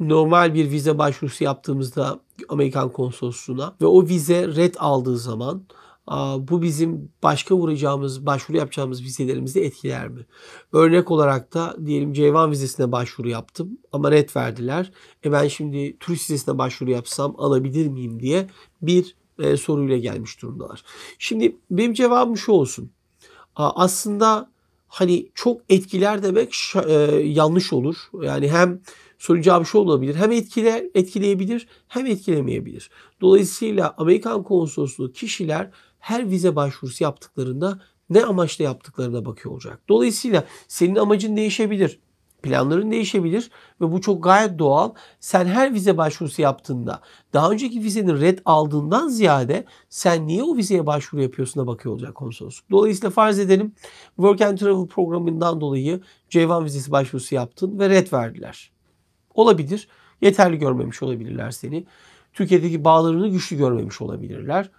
normal bir vize başvurusu yaptığımızda Amerikan konsolosluğuna ve o vize red aldığı zaman bu bizim başka vuracağımız, başvuru yapacağımız vizelerimizi etkiler mi? Örnek olarak da diyelim C1 vizesine başvuru yaptım ama red verdiler. E ben şimdi turist vizesine başvuru yapsam alabilir miyim diye bir e, soruyla gelmiş durumdalar. Şimdi benim cevabım şu olsun. aslında hani çok etkiler demek e, yanlış olur. Yani hem Soru cevabı şu şey olabilir. Hem etkiler, etkileyebilir hem etkilemeyebilir. Dolayısıyla Amerikan konsolosluğu kişiler her vize başvurusu yaptıklarında ne amaçla yaptıklarına bakıyor olacak. Dolayısıyla senin amacın değişebilir. Planların değişebilir ve bu çok gayet doğal. Sen her vize başvurusu yaptığında daha önceki vizenin red aldığından ziyade sen niye o vizeye başvuru yapıyorsun'a bakıyor olacak konsolosluk. Dolayısıyla farz edelim Work and Travel programından dolayı C1 vizesi başvurusu yaptın ve red verdiler. Olabilir. Yeterli görmemiş olabilirler seni. Türkiye'deki bağlarını güçlü görmemiş olabilirler.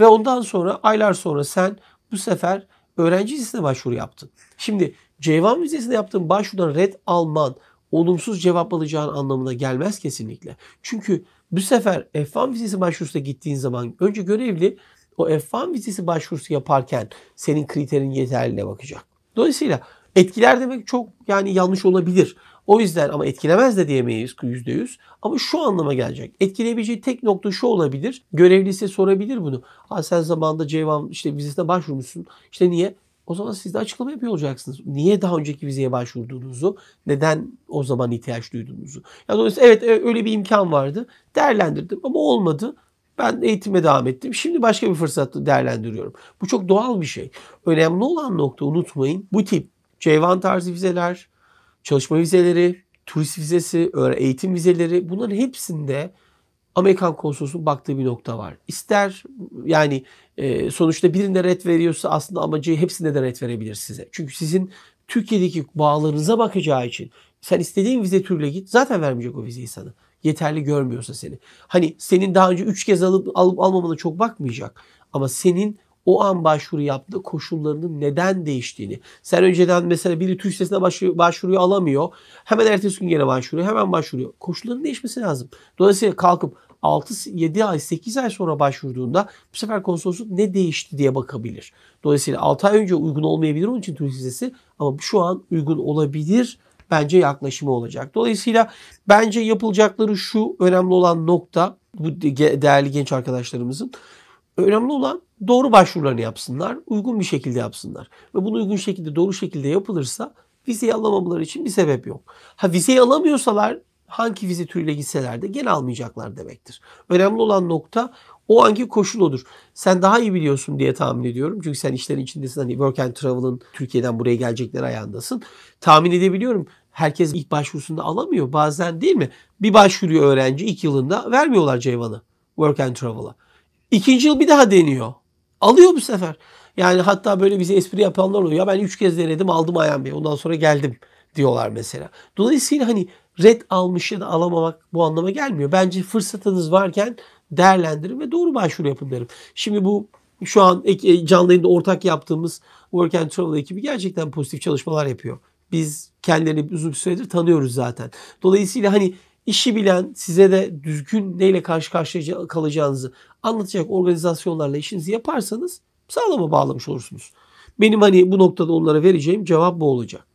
Ve ondan sonra aylar sonra sen bu sefer öğrenci vizesine başvuru yaptın. Şimdi Ceyvan vizesine yaptığın başvurudan red alman olumsuz cevap alacağın anlamına gelmez kesinlikle. Çünkü bu sefer F1 vizesi başvurusuna gittiğin zaman önce görevli o F1 vizesi başvurusu yaparken senin kriterin yeterliliğine bakacak. Dolayısıyla etkiler demek çok yani yanlış olabilir. O yüzden ama etkilemez de diyemeyiz %100. Ama şu anlama gelecek. Etkileyebileceği tek nokta şu olabilir. Görevlisi sorabilir bunu. Ha sen zamanında Ceyvan işte vizesine başvurmuşsun. İşte niye? O zaman siz de açıklama yapıyor olacaksınız. Niye daha önceki vizeye başvurduğunuzu, neden o zaman ihtiyaç duyduğunuzu. Yani dolayısıyla evet e, öyle bir imkan vardı. Değerlendirdim ama olmadı. Ben eğitime devam ettim. Şimdi başka bir fırsatı değerlendiriyorum. Bu çok doğal bir şey. Önemli olan nokta unutmayın. Bu tip Ceyvan tarzı vizeler, çalışma vizeleri, turist vizesi, eğitim vizeleri bunların hepsinde Amerikan konsolosunun baktığı bir nokta var. İster yani e, sonuçta birine red veriyorsa aslında amacı hepsine de red verebilir size. Çünkü sizin Türkiye'deki bağlarınıza bakacağı için sen istediğin vize türüyle git zaten vermeyecek o vizeyi sana. Yeterli görmüyorsa seni. Hani senin daha önce 3 kez alıp, alıp almamana çok bakmayacak. Ama senin o an başvuru yaptığı koşullarının neden değiştiğini. Sen önceden mesela biri TÜİ sitesine başvuru, başvuruyu alamıyor. Hemen ertesi gün gene başvuruyor. Hemen başvuruyor. Koşulların değişmesi lazım. Dolayısıyla kalkıp 6, 7 ay, 8 ay sonra başvurduğunda bu sefer konsolosluk ne değişti diye bakabilir. Dolayısıyla 6 ay önce uygun olmayabilir onun için turist vizesi ama şu an uygun olabilir bence yaklaşımı olacak. Dolayısıyla bence yapılacakları şu önemli olan nokta bu değerli genç arkadaşlarımızın Önemli olan doğru başvurularını yapsınlar, uygun bir şekilde yapsınlar. Ve bunu uygun şekilde, doğru şekilde yapılırsa vizeyi alamamaları için bir sebep yok. Ha vizeyi alamıyorsalar hangi vize türüyle gitseler de gene almayacaklar demektir. Önemli olan nokta o anki koşul odur. Sen daha iyi biliyorsun diye tahmin ediyorum. Çünkü sen işlerin içindesin. Hani Work and Travel'ın Türkiye'den buraya gelecekleri ayağındasın. Tahmin edebiliyorum. Herkes ilk başvurusunda alamıyor. Bazen değil mi? Bir başvuruyor öğrenci ilk yılında vermiyorlar Ceyvan'ı. Work and Travel'a. İkinci yıl bir daha deniyor. Alıyor bu sefer. Yani hatta böyle bize espri yapanlar oluyor. Ya ben üç kez denedim aldım Ayhan Bey. Ondan sonra geldim diyorlar mesela. Dolayısıyla hani red almış ya da alamamak bu anlama gelmiyor. Bence fırsatınız varken değerlendirin ve doğru başvuru yapın derim. Şimdi bu şu an e, canlı yayında ortak yaptığımız Work and Travel ekibi gerçekten pozitif çalışmalar yapıyor. Biz kendilerini uzun bir süredir tanıyoruz zaten. Dolayısıyla hani işi bilen, size de düzgün neyle karşı karşıya kalacağınızı anlatacak organizasyonlarla işinizi yaparsanız sağlama bağlamış olursunuz. Benim hani bu noktada onlara vereceğim cevap bu olacak.